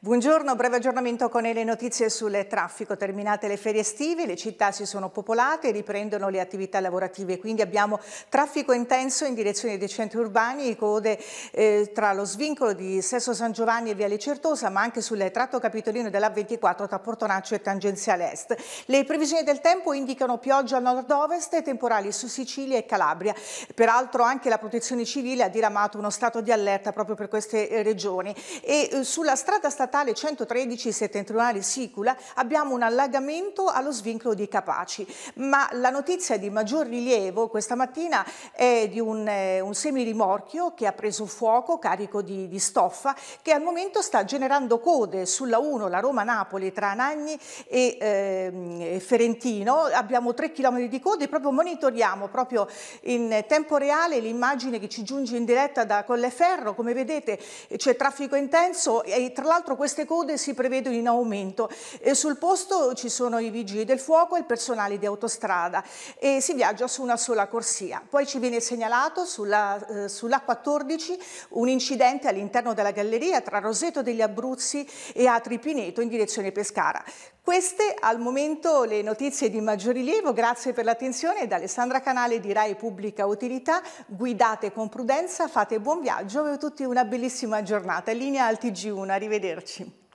Buongiorno, breve aggiornamento con le notizie sul traffico. Terminate le ferie estive, le città si sono popolate, e riprendono le attività lavorative, quindi abbiamo traffico intenso in direzione dei centri urbani, code eh, tra lo svincolo di Sesso San Giovanni e Viale Certosa, ma anche sul tratto capitolino della 24 tra Portonaccio e Tangenziale Est. Le previsioni del tempo indicano pioggia a nord-ovest e temporali su Sicilia e Calabria. Peraltro anche la protezione civile ha diramato uno stato di allerta proprio per queste eh, regioni. E eh, sulla strada statale statale 113 settentrionale Sicula abbiamo un allagamento allo svincolo di Capaci, ma la notizia di maggior rilievo questa mattina è di un, eh, un semirimorchio che ha preso fuoco carico di, di, stoffa che al momento sta generando code sulla 1, la Roma-Napoli tra Anagni e eh, Ferentino, abbiamo 3 km di code, proprio monitoriamo proprio in tempo reale l'immagine che ci giunge in diretta da Colleferro, come vedete eh, c'è traffico intenso e tra l'altro queste code si prevedono in aumento. E sul posto ci sono i vigili del fuoco e il personale di autostrada e si viaggia su una sola corsia. Poi ci viene segnalato sulla, eh, sulla 14 un incidente all'interno della galleria tra Roseto degli Abruzzi e Atri Pineto in direzione Pescara. Queste al momento le notizie di maggior rilievo, grazie per l'attenzione da Alessandra Canale di Rai Pubblica Utilità, guidate con prudenza, fate buon viaggio e tutti una bellissima giornata. In Linea al TG1, arrivederci. divertir.